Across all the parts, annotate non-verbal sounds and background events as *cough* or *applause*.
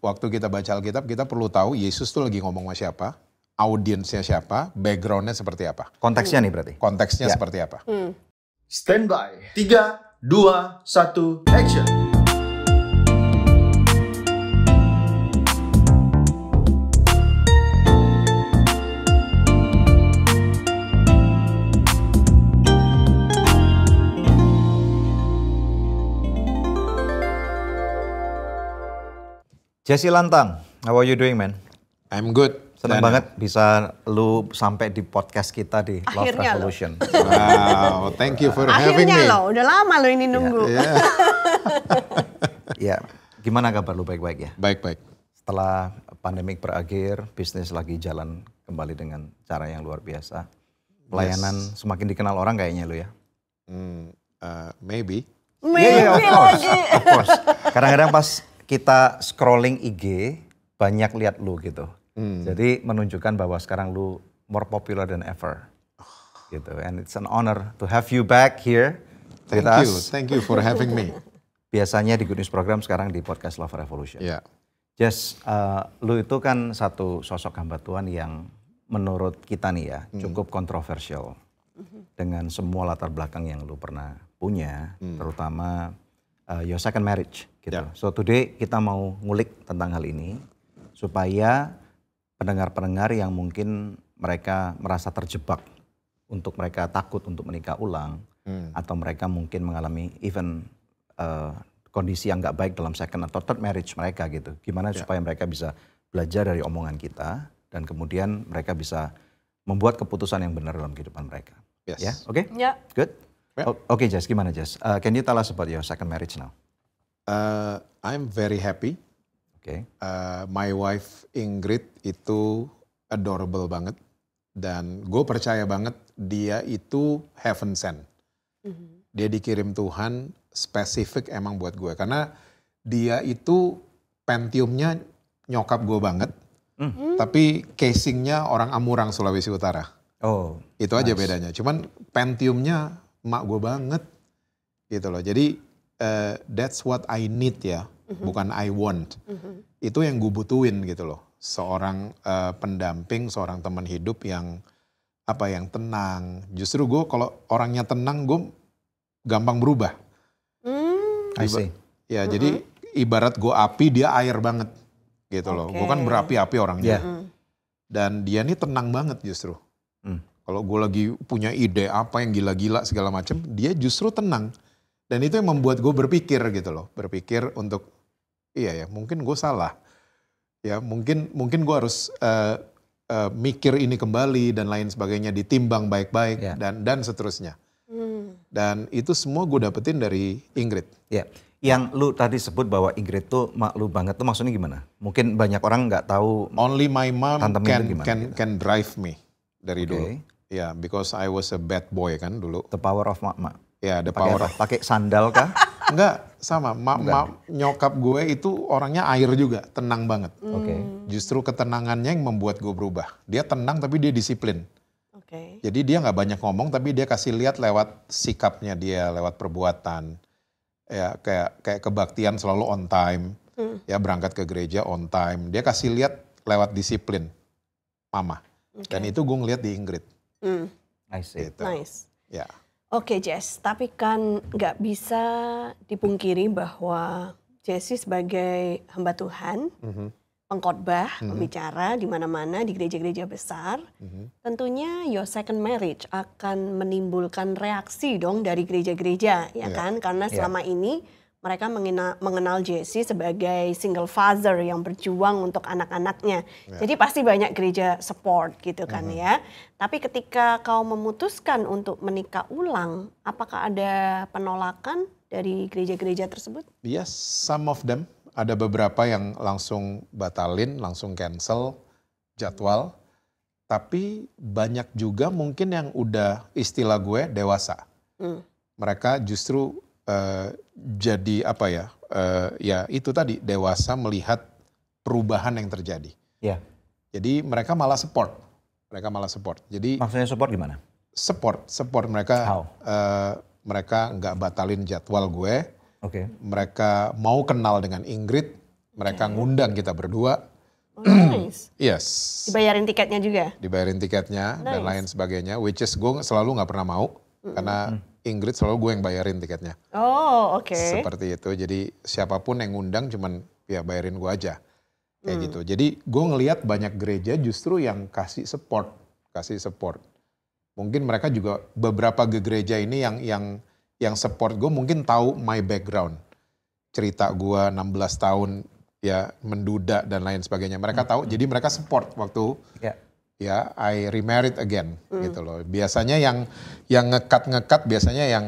waktu kita baca Alkitab kita perlu tahu Yesus tuh lagi ngomong sama siapa, audiensnya siapa, backgroundnya seperti apa. Konteksnya nih berarti. Konteksnya ya. seperti apa. Hmm. Standby. 3, 2, 1, action. Jesse Lantang, how are you doing man? I'm good. Senang Dana. banget bisa lu sampai di podcast kita di Love Akhirnya Revolution. Loh. Wow, thank you for Akhirnya having me. Akhirnya loh, udah lama lo ini nunggu. Iya, iya. *laughs* Ya, yeah. yeah. gimana kabar lu baik-baik ya? Baik-baik. Setelah pandemik berakhir, bisnis lagi jalan kembali dengan cara yang luar biasa. Pelayanan yes. semakin dikenal orang kayaknya lu ya? Hmm, uh, maybe. Maybe yeah, yeah, of course. Kadang-kadang pas kita scrolling IG banyak lihat lu gitu. Hmm. Jadi menunjukkan bahwa sekarang lu more popular than ever. Gitu. And it's an honor to have you back here. Thank you. Us. Thank you for having me. *laughs* Biasanya di Good News Program sekarang di podcast Love Revolution. Yeah. Jess, uh, lu itu kan satu sosok hamba Tuhan yang menurut kita nih ya hmm. cukup kontroversial mhm. dengan semua latar belakang yang lu pernah punya, hmm. terutama uh, your second marriage gitu. Yeah. So today kita mau ngulik tentang hal ini supaya pendengar-pendengar yang mungkin mereka merasa terjebak untuk mereka takut untuk menikah ulang hmm. atau mereka mungkin mengalami even uh, kondisi yang nggak baik dalam second atau third marriage mereka gitu. Gimana yeah. supaya mereka bisa belajar dari omongan kita dan kemudian mereka bisa membuat keputusan yang benar dalam kehidupan mereka. Yes. Ya, yeah? oke? Okay? Ya. Yeah. Good. Well, okay, Jess, gimana Jess? Uh, can you tell us about your second marriage now? Uh, I'm very happy. Okay. Uh, my wife Ingrid itu adorable banget dan gue percaya banget dia itu heaven sent. Mm-hmm. Dia dikirim Tuhan spesifik emang buat gue karena dia itu pentiumnya nyokap gue banget, hmm. mm. tapi casingnya orang Amurang Sulawesi Utara. Oh, itu nice. aja bedanya. Cuman pentiumnya mak gue banget gitu loh. Jadi uh, that's what I need ya, mm-hmm. bukan I want. Mm-hmm. Itu yang gue butuhin gitu loh. Seorang uh, pendamping, seorang teman hidup yang apa yang tenang. Justru gue kalau orangnya tenang gue gampang berubah. Mm. I see. Ya mm-hmm. jadi ibarat gue api dia air banget gitu okay. loh. Gue kan berapi-api orangnya. Yeah. Mm-hmm. Dan dia ini tenang banget justru. Kalau gue lagi punya ide apa yang gila-gila segala macam, dia justru tenang. Dan itu yang membuat gue berpikir gitu loh, berpikir untuk iya ya mungkin gue salah, ya mungkin mungkin gue harus uh, uh, mikir ini kembali dan lain sebagainya ditimbang baik-baik yeah. dan dan seterusnya. Hmm. Dan itu semua gue dapetin dari Ingrid. Yeah yang lu tadi sebut bahwa Ingrid tuh mak lu banget tuh maksudnya gimana? Mungkin banyak orang nggak tahu. Only my mom can can gitu. can drive me dari okay. dulu. Ya, yeah, because I was a bad boy kan dulu. The power of mama. Ya, yeah, the pake power Pakai sandal kah? *laughs* Enggak, sama. Ma, mak nyokap gue itu orangnya air juga, tenang banget. Oke. Okay. Justru ketenangannya yang membuat gue berubah. Dia tenang tapi dia disiplin. Oke. Okay. Jadi dia nggak banyak ngomong tapi dia kasih lihat lewat sikapnya dia, lewat perbuatan. Ya, kayak kayak kebaktian selalu on time. Hmm. Ya, berangkat ke gereja on time. Dia kasih lihat lewat disiplin mama. Okay. Dan itu gue ngeliat di Ingrid. Mm. I see. Gitu. Nice. Ya. Yeah. Oke okay, Jess, tapi kan nggak bisa dipungkiri bahwa Jesse sebagai hamba Tuhan, mm-hmm. pengkhotbah, mm-hmm. pembicara di mana-mana di gereja-gereja besar, mm-hmm. tentunya your second marriage akan menimbulkan reaksi dong dari gereja-gereja, ya yeah. kan? Karena ya. selama yeah. ini mereka mengenal, mengenal Jesse sebagai single father yang berjuang untuk anak-anaknya. Yeah. Jadi pasti banyak gereja support gitu kan mm -hmm. ya. Tapi ketika kau memutuskan untuk menikah ulang, apakah ada penolakan dari gereja-gereja tersebut? Yes, iya, some of them. Ada beberapa yang langsung batalin, langsung cancel jadwal. Mm -hmm. Tapi banyak juga mungkin yang udah istilah gue dewasa. Mm. Mereka justru Eh, jadi apa ya? Uh, ya itu tadi dewasa melihat perubahan yang terjadi. Ya. Jadi mereka malah support. Mereka malah support. Jadi maksudnya support gimana? Support, support mereka. How? Uh, mereka nggak batalin jadwal gue. Oke. Okay. Mereka mau kenal dengan Ingrid. Mereka okay. Hmm. ngundang kita berdua. Oh, nice. *clears throat* yes. Dibayarin tiketnya juga. Dibayarin tiketnya nice. dan lain sebagainya. Which is gue selalu nggak pernah mau mm -hmm. karena mm Inggris selalu gue yang bayarin tiketnya. Oh, oke. Okay. Seperti itu. Jadi siapapun yang ngundang cuman ya bayarin gue aja. Kayak hmm. gitu. Jadi gue ngelihat banyak gereja justru yang kasih support, kasih support. Mungkin mereka juga beberapa gereja ini yang yang yang support gue mungkin tahu my background. Cerita gue 16 tahun ya menduda dan lain sebagainya. Mereka hmm. tahu, jadi mereka support waktu yeah ya I remarried again mm. gitu loh. Biasanya yang yang ngekat ngekat biasanya yang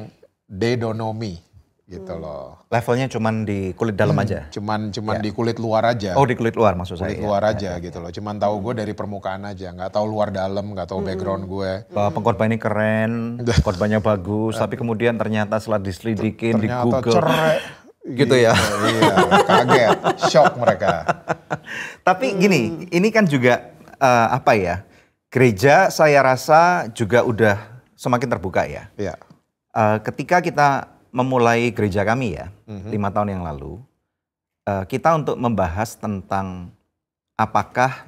they don't know me gitu mm. loh. Levelnya cuman di kulit dalam hmm, aja. Cuman cuman yeah. di kulit luar aja. Oh, di kulit luar maksud kulit saya. Kulit ya. luar ya, aja ya, gitu ya. loh. Cuman tahu gue dari permukaan aja, nggak tahu luar dalam, nggak tahu mm. background gue. Bahwa hmm. pengkorban ini keren, *laughs* korbannya bagus, tapi kemudian ternyata setelah diselidikin di Google cerai. *laughs* gitu ya. Iya, iya, kaget, shock mereka. *laughs* Tapi gini, hmm. ini kan juga uh, apa ya gereja saya rasa juga udah semakin terbuka ya. ya. Uh, ketika kita memulai gereja kami ya mm-hmm. lima tahun yang lalu uh, kita untuk membahas tentang apakah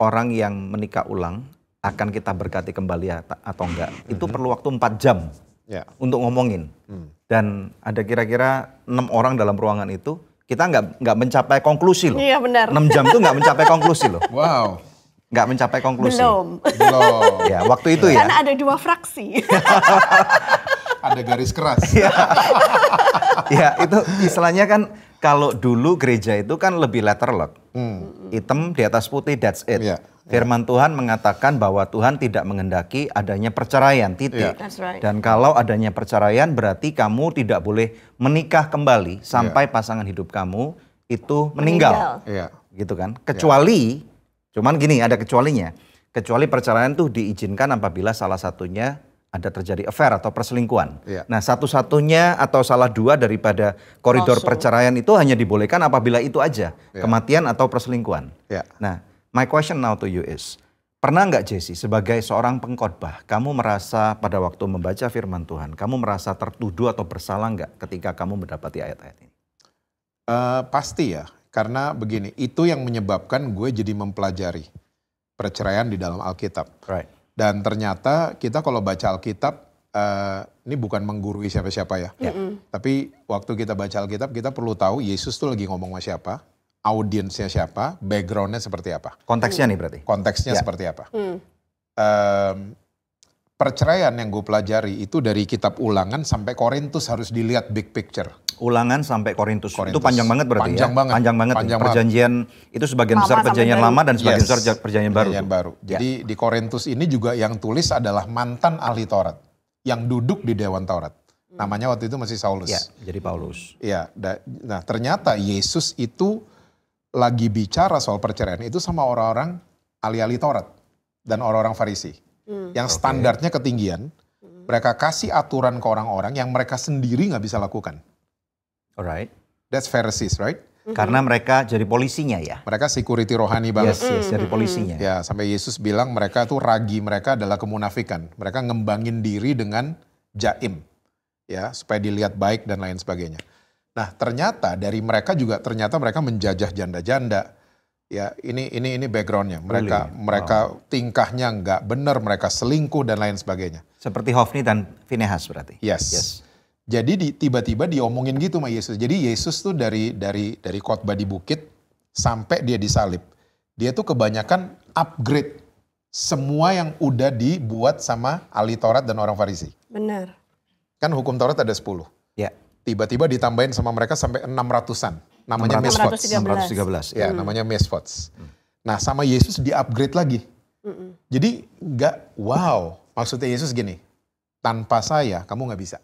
orang yang menikah ulang akan kita berkati kembali atau enggak mm-hmm. itu mhm. perlu waktu empat jam yeah. untuk ngomongin mm. dan ada kira-kira enam orang dalam ruangan itu kita nggak nggak mencapai konklusi loh. Iya, enam benar. jam itu nggak mencapai konklusi loh. Wow nggak mencapai konklusi. Belum. Belum. Ya, waktu itu ya. Karena ada dua fraksi. *laughs* ada garis keras. *laughs* ya. ya, itu istilahnya kan kalau dulu gereja itu kan lebih letterlock. Hmm. Hitam di atas putih, that's it. Ya. ya. Firman Tuhan mengatakan bahwa Tuhan tidak mengendaki adanya perceraian, titik. Yeah. right. Dan kalau adanya perceraian berarti kamu tidak boleh menikah kembali sampai yeah. pasangan hidup kamu itu meninggal. meninggal. Yeah. Gitu kan? Kecuali ya. Cuman gini, ada kecualinya. Kecuali perceraian tuh diizinkan apabila salah satunya ada terjadi affair atau perselingkuhan. Ya. Nah, satu-satunya atau salah dua daripada koridor Langsung. perceraian itu hanya dibolehkan apabila itu aja, ya. kematian atau perselingkuhan. Ya. Nah, my question now to you is, pernah nggak Jesse sebagai seorang pengkhotbah, kamu merasa pada waktu membaca firman Tuhan, kamu merasa tertuduh atau bersalah nggak ketika kamu mendapati ayat-ayat ini? Uh, pasti ya, karena begini, itu yang menyebabkan gue jadi mempelajari perceraian di dalam Alkitab. Right. Dan ternyata kita kalau baca Alkitab uh, ini bukan menggurui siapa-siapa ya. Tapi waktu kita baca Alkitab kita perlu tahu Yesus tuh lagi ngomong sama siapa, audiensnya siapa, backgroundnya seperti apa. Konteksnya mm. nih berarti. Konteksnya yeah. seperti apa. Mm. Uh, perceraian yang gue pelajari itu dari kitab ulangan sampai Korintus harus dilihat big picture. Ulangan sampai Korintus. Korintus. Itu panjang banget berarti panjang ya. Banget. Panjang banget. Panjang ya? perjanjian banget. itu sebagian lama besar perjanjian dari. lama dan sebagian yes. besar perjanjian baru. Perjanjian baru. Ya. Jadi di Korintus ini juga yang tulis adalah mantan ahli Taurat yang duduk di dewan Taurat. Namanya waktu itu masih Saulus. Ya, jadi Paulus. Iya. Nah, ternyata Yesus itu lagi bicara soal perceraian itu sama orang-orang ahli-ahli Taurat dan orang-orang Farisi. Hmm. Yang standarnya ketinggian, mereka kasih aturan ke orang-orang yang mereka sendiri nggak bisa lakukan. Alright. That's Pharisees, right? Mm-hmm. Karena mereka jadi polisinya ya. Mereka security rohani banget. Yes, yes, jadi polisinya. Ya, sampai Yesus bilang mereka tuh ragi mereka adalah kemunafikan. Mereka ngembangin diri dengan jaim. Ya, supaya dilihat baik dan lain sebagainya. Nah, ternyata dari mereka juga ternyata mereka menjajah janda-janda. Ya, ini ini ini backgroundnya. Mereka really? mereka tingkahnya nggak benar, mereka selingkuh dan lain sebagainya. Seperti Hofni dan Finehas berarti. Yes. yes. Jadi tiba tiba-tiba diomongin gitu sama Yesus. Jadi Yesus tuh dari dari dari khotbah di bukit sampai dia disalib. Dia tuh kebanyakan upgrade semua yang udah dibuat sama ahli Taurat dan orang Farisi. Benar. Kan hukum Taurat ada 10. Ya. Tiba-tiba ditambahin sama mereka sampai 600-an. Namanya 613. Mesfots. 613. Ya, hmm. namanya Mesfots. Nah, sama Yesus di-upgrade lagi. Hmm. Jadi nggak wow. Maksudnya Yesus gini, tanpa saya kamu nggak bisa.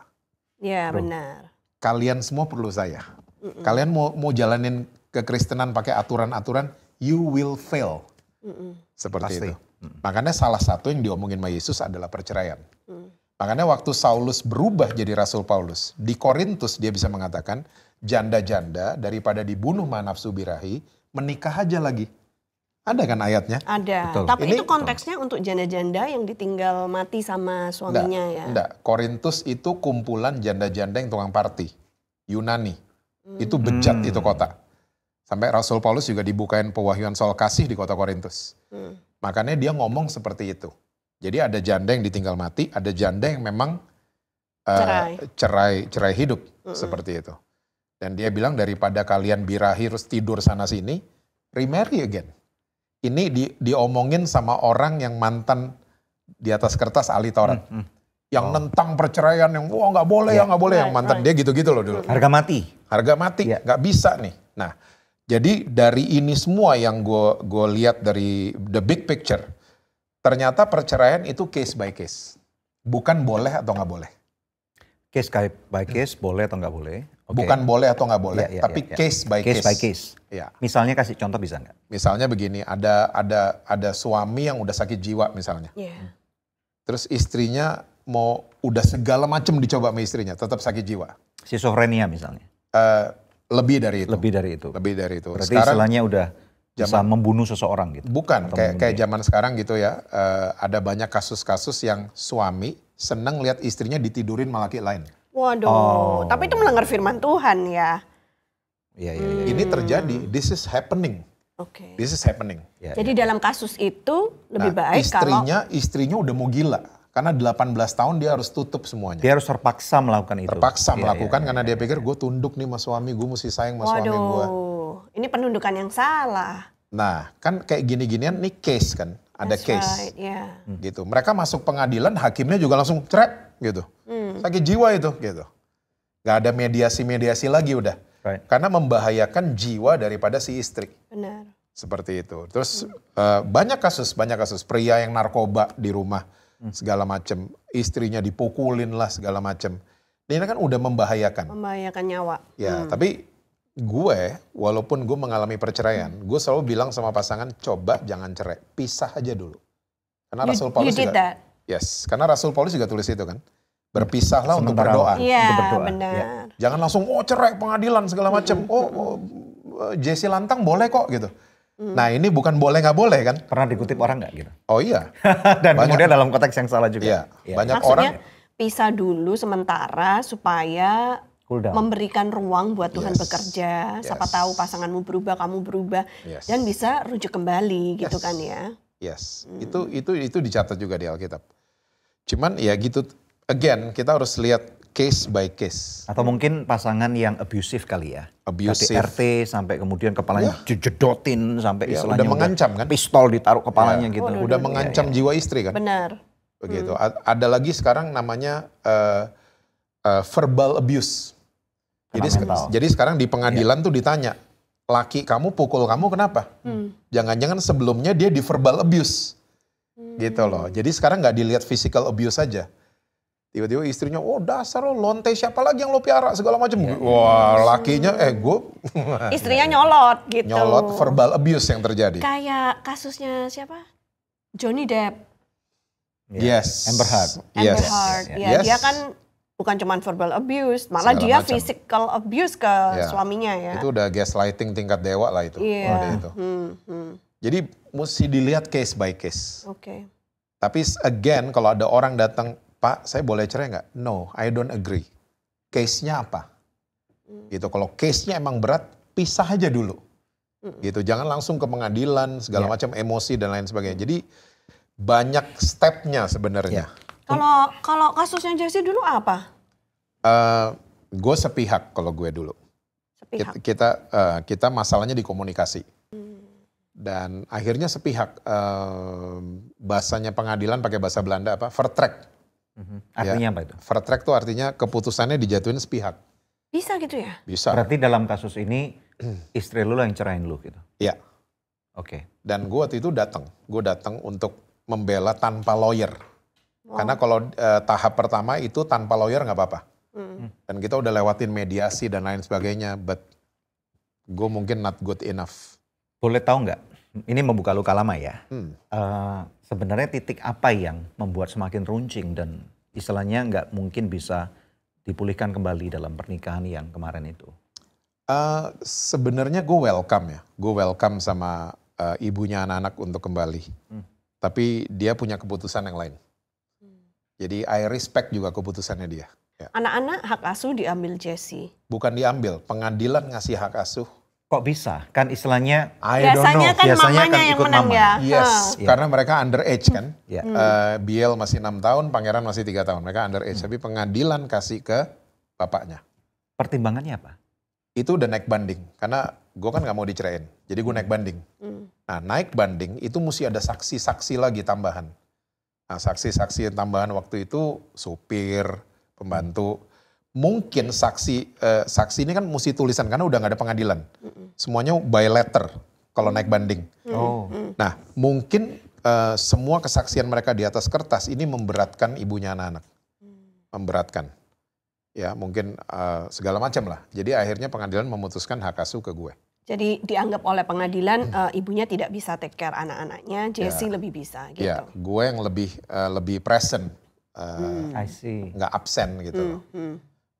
Iya benar. Kalian semua perlu saya. Mm -mm. Kalian mau mau jalanin kekristenan pakai aturan-aturan, you will fail. Mm -mm. Seperti Pasti. itu. Mm. Makanya salah satu yang diomongin sama Yesus adalah perceraian. Mm. Makanya waktu Saulus berubah jadi Rasul Paulus, di Korintus dia bisa mengatakan, janda-janda daripada dibunuh Manaf nafsu birahi, menikah aja lagi. Ada kan ayatnya? Ada. Betul. Tapi Ini, itu konteksnya betul. untuk janda-janda yang ditinggal mati sama suaminya enggak, ya? Enggak. Korintus itu kumpulan janda-janda yang tukang party. Yunani. Hmm. Itu bejat hmm. itu kota. Sampai Rasul Paulus juga dibukain pewahyuan soal kasih di kota Korintus. Hmm. Makanya dia ngomong seperti itu. Jadi ada janda yang ditinggal mati, ada janda yang memang uh, cerai. cerai cerai hidup hmm. seperti itu. Dan dia bilang daripada kalian birahi terus tidur sana sini, remarry again ini di, diomongin sama orang yang mantan di atas kertas ahli Taurat. Hmm, hmm. Yang oh. nentang perceraian yang wah nggak boleh yeah. ya iya. nggak boleh right, yang mantan right. dia gitu-gitu loh dulu. Harga mati. Harga mati iya. nggak yeah. bisa nih. Nah jadi dari ini semua yang gue gue lihat dari the big picture ternyata perceraian itu case by case bukan boleh atau nggak boleh. Case by case hmm. boleh atau nggak boleh Okay. Bukan boleh atau nggak boleh, yeah, yeah, tapi yeah, iya, iya. yeah. case by case. Case by case. Ya. Misalnya kasih contoh bisa nggak? Misalnya begini, ada ada ada suami yang udah sakit jiwa misalnya. Yeah. Terus istrinya mau udah segala macam dicoba sama istrinya, tetap sakit jiwa. Si sofrenia misalnya. Uh, lebih dari itu. Lebih dari itu. Lebih dari itu. Berarti Sekarang, istilahnya udah zaman, bisa membunuh seseorang gitu. Bukan, kayak kayak zaman sekarang gitu ya. Uh, ada banyak kasus-kasus yang suami seneng lihat istrinya ditidurin sama laki lain. Waduh, oh. tapi itu melanggar firman Tuhan ya. Iya, iya, iya. Ini terjadi, this is happening. Oke. Okay. This is happening. Ya, Jadi ya. dalam kasus itu lebih nah, baik istrinya, kalau istrinya udah mau gila karena 18 tahun dia harus tutup semuanya. Dia harus terpaksa melakukan itu. Terpaksa ya, melakukan ya, karena iya, dia iya. pikir gue tunduk nih sama suami, gue mesti sayang sama suami gue. Waduh. ini penundukan yang salah. Nah, kan kayak gini-ginian nih case kan, ada That's case. Right, yeah. Hmm. Gitu. Mereka masuk pengadilan, hakimnya juga langsung trap gitu. Hmm sakit jiwa itu gitu. Gak ada mediasi-mediasi lagi udah. Right. Karena membahayakan jiwa daripada si istri. Benar. Seperti itu. Terus hmm. uh, banyak kasus, banyak kasus pria yang narkoba di rumah hmm. segala macam, istrinya dipukulin lah segala macam. Ini kan udah membahayakan. Membahayakan nyawa. Ya, hmm. tapi gue walaupun gue mengalami perceraian, hmm. gue selalu bilang sama pasangan coba jangan cerai, pisah aja dulu. Karena you, Rasul Paulus you did juga, that. Yes, karena Rasul Paulus juga tulis itu kan berpisahlah untuk berdoa. Iya, berdoa. benar. Ya. Jangan langsung oh cerai pengadilan segala macam. Mm -hmm. Oh, oh eh, Jesse lantang boleh kok gitu. Mm. Nah ini bukan boleh nggak boleh kan? Pernah dikutip orang nggak gitu? Oh iya. *laughs* Dan banyak. kemudian dalam konteks yang salah juga. Iya, ya. banyak Maksudnya, orang. pisah dulu sementara supaya cool memberikan ruang buat Tuhan yes. bekerja. Yes. Siapa tahu pasanganmu berubah, kamu berubah, yes. dan bisa rujuk kembali gitu kan ya? Yes, hmm. itu itu itu dicatat juga di Alkitab. Cuman ya gitu again kita harus lihat case by case. Atau mungkin pasangan yang abusive kali ya. Abusif. Dari RT sampai kemudian kepalanya ya. jedotin sampai ya, istilahnya udah mengancam udah kan. Pistol ditaruh kepalanya ya. gitu. Oh, udah, udah mengancam ya, ya. jiwa istri kan. Benar. Begitu. Hmm. Ada lagi sekarang namanya uh, uh, verbal abuse. jadi se jadi sekarang di pengadilan ya. tuh ditanya, laki kamu pukul kamu kenapa? Hmm. Jangan-jangan hmm. sebelumnya dia di verbal abuse. Hmm. Gitu loh. Jadi sekarang nggak dilihat physical abuse saja. Tiba-tiba istrinya, oh dasar lo lonte siapa lagi yang lo piara segala macam. Ya. Wah lakinya, eh gue. *laughs* istrinya nyolot gitu. Nyolot verbal abuse yang terjadi. Kayak kasusnya siapa? Johnny Depp. Iya. Yes. Amber Heard. Amber yes. Heard. Ya, yes. Iya, dia kan bukan cuma verbal abuse, malah Segala dia macam. physical abuse ke ya. suaminya ya. Itu udah gaslighting tingkat dewa lah itu. Iya. oh, itu. Hmm, hmm. Jadi mesti dilihat case by case. Oke. Okay. Tapi again kalau ada orang datang Pak, saya boleh cerai nggak? No, I don't agree. Case-nya apa? Mm. Gitu. Kalau case-nya emang berat, pisah aja dulu. Mm. Gitu. Jangan langsung ke pengadilan, segala yeah. macam emosi dan lain sebagainya. Jadi banyak stepnya sebenarnya. Ya. Kalau yeah. kalau kasusnya Jesse dulu apa? Uh, eh, gue sepihak kalau gue dulu. Sepihak. Kita kita, uh, eh, kita masalahnya di komunikasi. Hmm. Dan akhirnya sepihak uh, bahasanya pengadilan pakai bahasa Belanda apa? Vertrek. Mhm. Ya, artinya ya, apa itu? Fast itu artinya keputusannya dijatuhin sepihak. Bisa gitu ya? Bisa. Berarti dalam kasus ini *clears throat* istri lu yang cerain lu gitu? Iya. Oke. Okay. Dan gue waktu itu datang, gue datang untuk membela tanpa lawyer. Wow. Karena kalau e, tahap pertama itu tanpa lawyer nggak apa-apa. Mm. Dan kita udah lewatin mediasi dan lain sebagainya, but gue mungkin not good enough. Boleh tahu nggak? Ini membuka luka lama ya. Hmm. Uh, sebenarnya titik apa yang membuat semakin runcing dan istilahnya nggak mungkin bisa dipulihkan kembali dalam pernikahan yang kemarin itu? Uh, sebenarnya gue welcome ya, gue welcome sama uh, ibunya anak-anak untuk kembali. Hmm. Tapi dia punya keputusan yang lain. Hmm. Jadi I respect juga keputusannya dia. Ya. Anak-anak ya. hak asuh diambil Jesse. Bukan diambil, pengadilan ngasih hak asuh kok bisa kan istilahnya I biasanya don't know. kan biasanya mamanya kan yang menang mama. ya yes huh. Iya. karena mereka under age kan hmm. yeah. Iya. uh, Biel masih enam tahun pangeran masih tiga tahun mereka under hmm. tapi pengadilan kasih ke bapaknya pertimbangannya apa itu udah naik banding karena gue kan nggak mau diceraiin jadi gue naik banding hmm. nah naik banding itu mesti ada saksi-saksi lagi tambahan nah saksi-saksi tambahan waktu itu supir pembantu mungkin saksi eh, saksi ini kan mesti tulisan karena udah nggak ada pengadilan. Semuanya by letter kalau naik banding. Oh. Nah, mungkin eh, semua kesaksian mereka di atas kertas ini memberatkan ibunya anak-anak. Memberatkan. Ya, mungkin eh, segala macam lah. Jadi akhirnya pengadilan memutuskan hak asuh ke gue. Jadi dianggap oleh pengadilan hmm. uh, ibunya tidak bisa take care anak-anaknya, Jesse ya. lebih bisa ya, gitu. ya gue yang lebih uh, lebih present. Uh, hmm. Nggak absen gitu. Hmm. Hmm.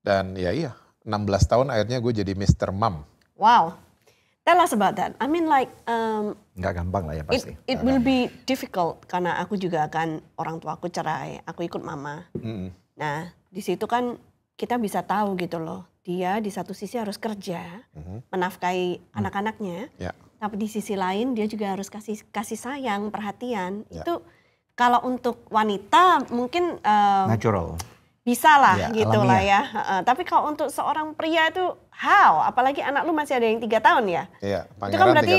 Dan ya iya, 16 tahun akhirnya gue jadi Mr. Mom. Wow. Tell us about that. I mean like um, Gak gampang lah ya pasti. It, it will be difficult karena aku juga akan orang tua aku cerai, aku ikut mama. Mm -hmm. Nah di situ kan kita bisa tahu gitu loh dia di satu sisi harus kerja mm-hmm. menafkahi mm. anak-anaknya, yeah. tapi di sisi lain dia juga harus kasih kasih sayang, perhatian. Yeah. Itu kalau untuk wanita mungkin Um, natural bisa ya, gitu lah ya, gitu lah ya. Uh, tapi kalau untuk seorang pria itu how? Apalagi anak lu masih ada yang tiga tahun ya? Iya, itu kan berarti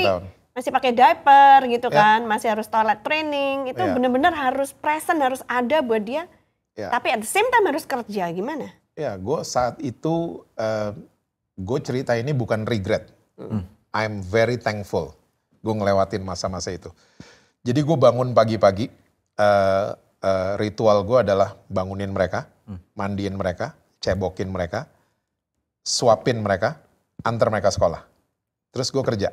masih pakai diaper gitu ya. kan, masih harus toilet training, itu ya. bener-bener harus present, harus ada buat dia. Ya. Tapi at the same time harus kerja, gimana? Ya, gue saat itu, uh, eh, gue cerita ini bukan regret. Mm. I'm very thankful. Gue ngelewatin masa-masa itu. Jadi gue bangun pagi-pagi, eh, uh, ritual gue adalah bangunin mereka, hmm. mandiin mereka, cebokin mereka, suapin mereka, antar mereka sekolah. Terus gue kerja.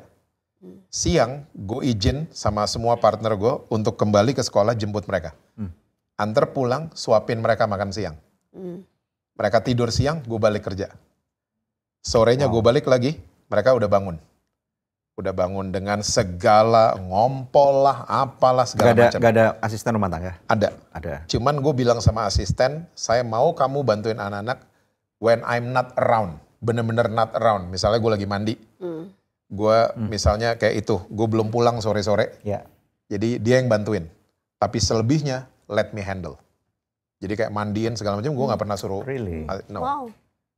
Hmm. Siang gue izin sama semua partner gue untuk kembali ke sekolah jemput mereka. Hmm. Antar pulang, suapin mereka makan siang. Hmm. Mereka tidur siang, gue balik kerja. Sorenya wow. gue balik lagi, mereka udah bangun udah bangun dengan segala ngompol lah, apalah segala gak ada, macam. Gak ada asisten rumah tangga? Ada. Ada. Cuman gue bilang sama asisten, saya mau kamu bantuin anak-anak when I'm not around, bener-bener not around. Misalnya gue lagi mandi, hmm. gue hmm. misalnya kayak itu, gue belum pulang sore-sore. Ya. Jadi dia yang bantuin. Tapi selebihnya let me handle. Jadi kayak mandiin segala macam, gue gak hmm. pernah suruh. Really? no. Wow.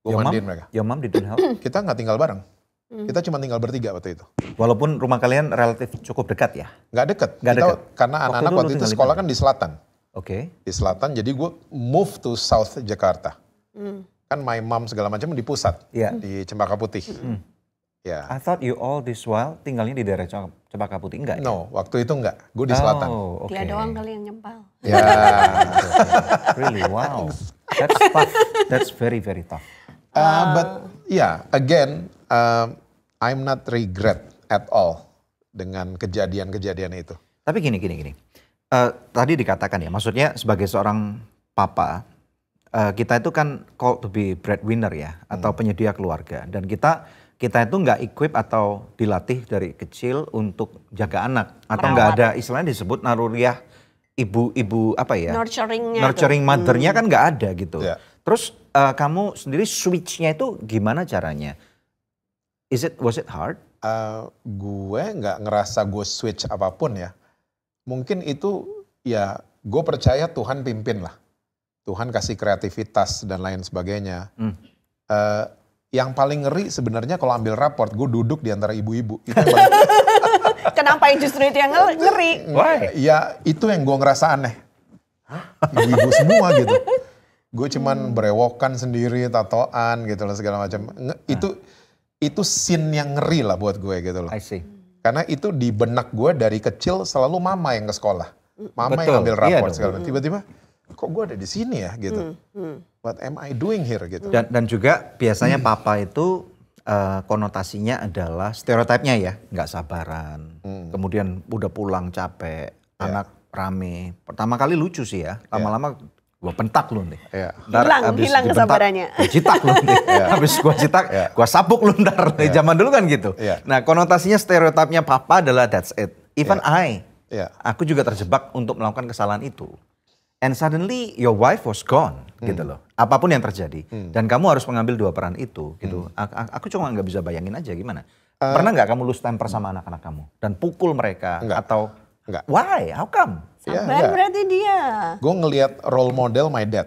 Gue mandiin mom, mereka. Your mom didn't help? Kita gak tinggal bareng. Hmm. Kita cuma tinggal bertiga waktu itu. Walaupun rumah kalian relatif cukup dekat ya? Gak dekat. Gak kita, dekat. Karena anak-anak waktu, waktu itu sekolah kan di selatan. Oke. Okay. Di selatan, jadi gue move to South Jakarta. Hmm. Kan my mom segala macam di pusat, yeah. di Cempaka Putih. Hmm. hmm. Ya. Yeah. I thought you all this while tinggalnya di daerah Cempaka Putih, enggak ya? No, waktu itu enggak. Gue di oh, selatan. Okay. Dia doang kali yang nyempal. Ya. Yeah. *laughs* really, wow. That's tough. That's very, very tough. Uh, but uh. yeah, again, uh, I'm not regret at all dengan kejadian-kejadian itu. Tapi gini gini gini. Uh, tadi dikatakan ya, maksudnya sebagai seorang papa uh, kita itu kan called to be breadwinner ya hmm. atau penyedia keluarga dan kita kita itu nggak equip atau dilatih dari kecil untuk jaga anak atau nggak ada istilahnya disebut naruriah ibu-ibu apa ya nurturingnya nurturing mothernya hmm. kan nggak ada gitu hmm. yeah. terus uh, kamu sendiri switchnya itu gimana caranya Is it was it hard? Uh, gue nggak ngerasa gue switch apapun ya. Mungkin itu ya gue percaya Tuhan pimpin lah. Tuhan kasih kreativitas dan lain sebagainya. Mm. Uh, yang paling ngeri sebenarnya kalau ambil raport, gue duduk di antara ibu-ibu. Itu yang *laughs* Kenapa justru itu yang ngeri? Why? Ya itu yang gue ngerasa aneh. Ibu-ibu semua gitu. Gue cuman hmm. berewokan sendiri, tatoan gitu lah segala macam. Hmm. Itu. Nah itu sin yang ngeri lah buat gue gitu loh. I see. Karena itu di benak gue dari kecil selalu mama yang ke sekolah. Mama Betul. yang ambil rapor iya segala hmm. Tiba-tiba kok gue ada di sini ya gitu. Hmm, hmm. What am I doing here gitu. Dan, dan juga biasanya hmm. papa itu uh, konotasinya adalah stereotipnya ya. Nggak sabaran. Hmm. Kemudian udah pulang capek. Yeah. Anak rame. Pertama kali lucu sih ya. ya. Lama-lama yeah. Gua pentak lu nih. Ya. hilang, abis hilang kesabarannya. Gue citak lu nih. *laughs* Ya. Habis gua citak, ya. gue sapuk lu ntar. Ya. Zaman dulu kan gitu. Ya. Nah konotasinya stereotipnya papa adalah that's it. Even ya. I, ya. aku juga terjebak untuk melakukan kesalahan itu. And suddenly your wife was gone hmm. gitu loh. Apapun yang terjadi. Hmm. Dan kamu harus mengambil dua peran itu gitu. Hmm. aku cuma nggak bisa bayangin aja gimana. Uh, Pernah nggak kamu lose temper sama anak-anak kamu? Dan pukul mereka? Enggak. Atau enggak. why? How come? Iya, Sabar ya, berarti dia. Gue ngelihat role model my dad.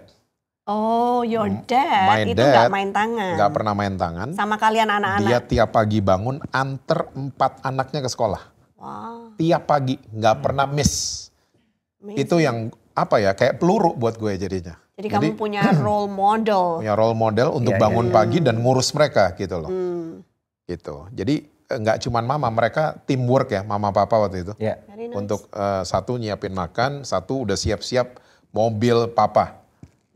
Oh, your mm, dad my itu gak main tangan. Gak pernah main tangan. Sama kalian anak-anak. Dia tiap pagi bangun antar empat anaknya ke sekolah. Wow. Tiap pagi gak hmm. pernah miss. miss. Itu yang apa ya kayak peluru buat gue jadinya. Jadi, Jadi kamu punya *clears throat* role model. Punya role model untuk yeah, iya, bangun yeah. pagi dan ngurus mereka gitu loh. Hmm. Gitu. Jadi nggak cuman mama, mereka teamwork ya, mama papa waktu itu. Yeah. Ya. Nice. Untuk uh, satu nyiapin makan, satu udah siap-siap mobil papa,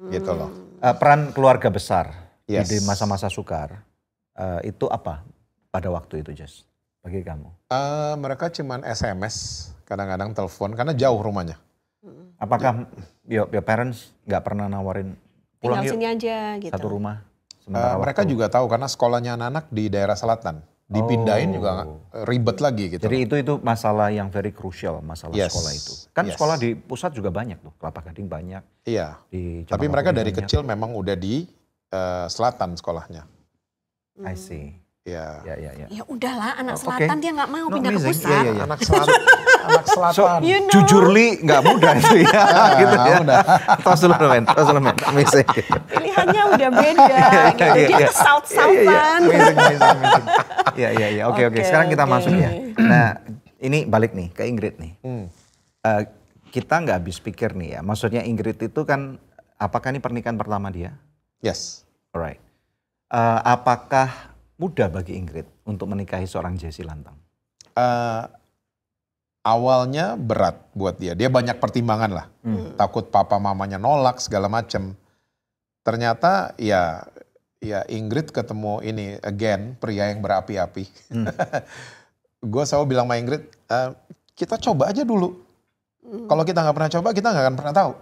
hmm. gitu loh. Uh, peran keluarga besar yes. di masa-masa sukar uh, itu apa pada waktu itu, Jess? Bagi kamu? Uh, mereka cuman SMS, kadang-kadang telepon, karena jauh rumahnya. Hmm. Apakah your, your parents nggak pernah nawarin pulang Tinggal yuk, sini aja, gitu. satu rumah? Uh, mereka waktu. juga tahu karena sekolahnya anak-anak di daerah selatan dipindahin oh. juga ribet lagi gitu. Jadi itu itu masalah yang very crucial masalah yes. sekolah itu. Kan yes. sekolah di pusat juga banyak tuh, Kelapa Gading banyak. Iya. Di Tapi mereka dari banyak. kecil memang udah di uh, selatan sekolahnya. I see. Ya. Ya, ya, ya. ya udahlah anak oh, selatan okay. dia nggak mau no, pindah amazing. ke pusat. Ya, ya, ya. Anak selatan. *laughs* anak selatan. So, you know. Jujur li nggak mudah itu ya. *laughs* Ah, gitu ya. Udah. Tos *laughs* dulu men, tos dulu men. Pilihannya udah beda. Iya, iya, gitu. Iya. dia ke south southan. Iya iya iya. Oke oke. Sekarang kita okay. masuk ya. Nah ini balik nih ke Ingrid nih. Hmm. Eh, kita nggak habis pikir nih ya. Maksudnya Ingrid itu kan apakah ini pernikahan pertama dia? Yes. Alright. Uh, apakah mudah bagi Ingrid untuk menikahi seorang Jesse Lantang? Uh, awalnya berat buat dia. Dia banyak pertimbangan lah. Hmm. Takut papa mamanya nolak segala macam. Ternyata ya ya Ingrid ketemu ini again pria yang berapi-api. Hmm. *laughs* Gue selalu bilang sama Ingrid, uh, kita coba aja dulu. Hmm. Kalau kita nggak pernah coba, kita nggak akan pernah tahu.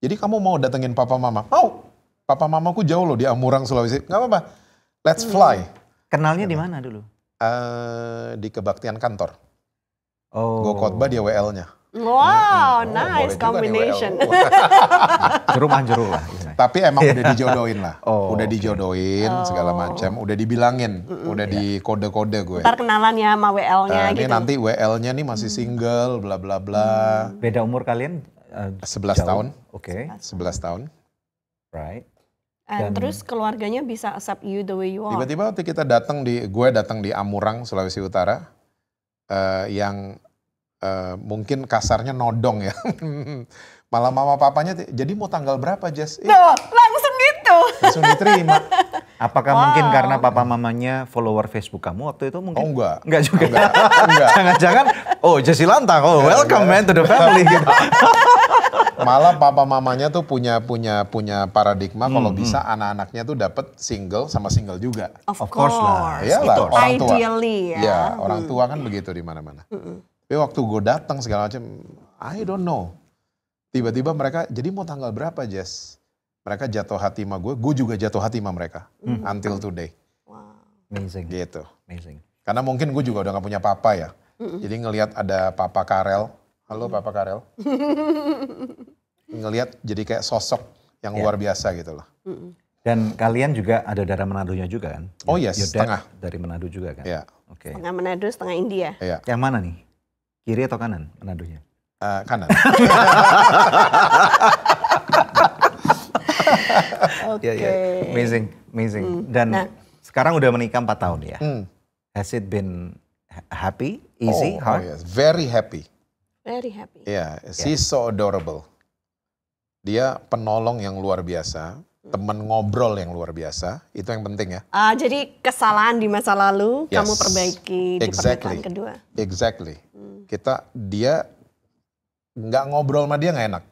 Jadi kamu mau datengin papa mama? Mau. Papa mamaku jauh loh di Amurang Sulawesi. Gak apa-apa Let's hmm. fly. Kenalnya di mana dulu? Uh, di kebaktian kantor. Oh. Gue khotbah dia WL-nya. Wow, hmm. oh, nice combination. *laughs* Jeruk anjuru lah. Tapi emang udah iya. dijodohin lah. Oh, udah dijodohin oh. segala macam, udah dibilangin, mm -mm. udah iya. di kode-kode gue. Ntar kenalan ya sama WL-nya nah, gitu. Ini nanti WL-nya nih masih hmm. single, bla bla bla. Beda umur kalian? Uh, eh, 11 jauh. tahun. Oke. Okay. 11 tahun. Right. Dan Terus keluarganya bisa accept you the way you are. Tiba-tiba waktu kita datang di, gue datang di Amurang, Sulawesi Utara, uh, yang uh, mungkin kasarnya nodong ya. *laughs* Malah mama papanya, jadi mau tanggal berapa Jess? Tuh, langsung gitu. Langsung diterima. *laughs* Apakah wow. mungkin karena papa mamanya follower Facebook kamu waktu itu mungkin? Oh enggak. Enggak juga. Enggak. *laughs* Jangan-jangan, oh Jessy Lantang, oh welcome man to the family. gitu. Malah papa mamanya tuh punya punya punya paradigma hmm, kalau bisa hmm. anak-anaknya tuh dapat single sama single juga. Of, of course, lah. Ya lah orang tua. Ideally ya. ya orang tua kan hmm. begitu di mana-mana. Hmm. Tapi waktu gue datang segala macam, I don't know. Tiba-tiba mereka, jadi mau tanggal berapa Jess? Mereka jatuh hati sama gue, gue juga jatuh hati sama mereka. Hmm. Until today. Wow. Amazing. Gitu. Amazing. Karena mungkin gue juga udah gak punya papa ya. hmm Jadi ngelihat ada Papa Karel Halo Papa Karel. Ngelihat jadi kayak sosok yang yeah. luar biasa gitu loh. Dan kalian juga ada darah Menadunya juga kan? Oh iya, yes, setengah. Dari menadu juga kan? Iya. Yeah. Oke. Okay. Setengah Manado, setengah India. Iya. Yeah. Yang mana nih? Kiri atau kanan Menadunya? Uh, kanan. *laughs* Oke. okay. yeah, yeah. Amazing, amazing. Mm. Dan nah. sekarang udah menikah 4 tahun ya? Mm. Has it been happy, easy, oh, oh hard? Oh yes, very happy. Very happy. Iya, yeah, she's yeah. so adorable. Dia penolong yang luar biasa, hmm. temen ngobrol yang luar biasa, itu yang penting ya. Uh, jadi kesalahan di masa lalu yes. kamu perbaiki exactly. di pernikahan kedua. Exactly. Hmm. Kita dia nggak ngobrol sama dia nggak enak.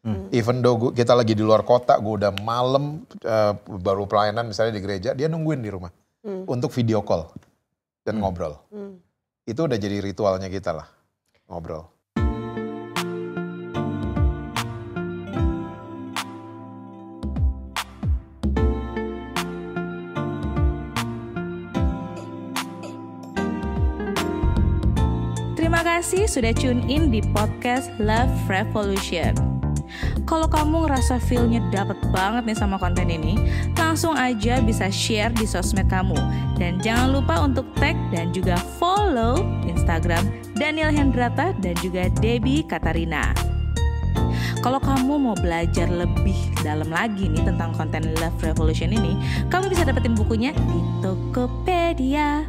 Hmm. Even though gua, kita lagi di luar kota, gue udah malam uh, baru pelayanan misalnya di gereja, dia nungguin di rumah hmm. untuk video call dan hmm. ngobrol. Hmm. Itu udah jadi ritualnya kita lah ngobrol. kasih sudah tune in di podcast Love Revolution. Kalau kamu ngerasa feel-nya dapet banget nih sama konten ini, langsung aja bisa share di sosmed kamu. Dan jangan lupa untuk tag dan juga follow Instagram Daniel Hendrata dan juga Debbie Katarina. Kalau kamu mau belajar lebih dalam lagi nih tentang konten Love Revolution ini, kamu bisa dapetin bukunya di Tokopedia.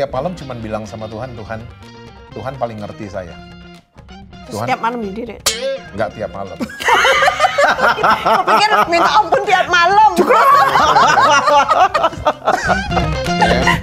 setiap malam cuma bilang sama Tuhan, Tuhan, Tuhan paling ngerti saya. Tuhan, setiap malam sendiri Enggak tiap malam. Kau *laughs* pikir minta ampun tiap malam? *laughs*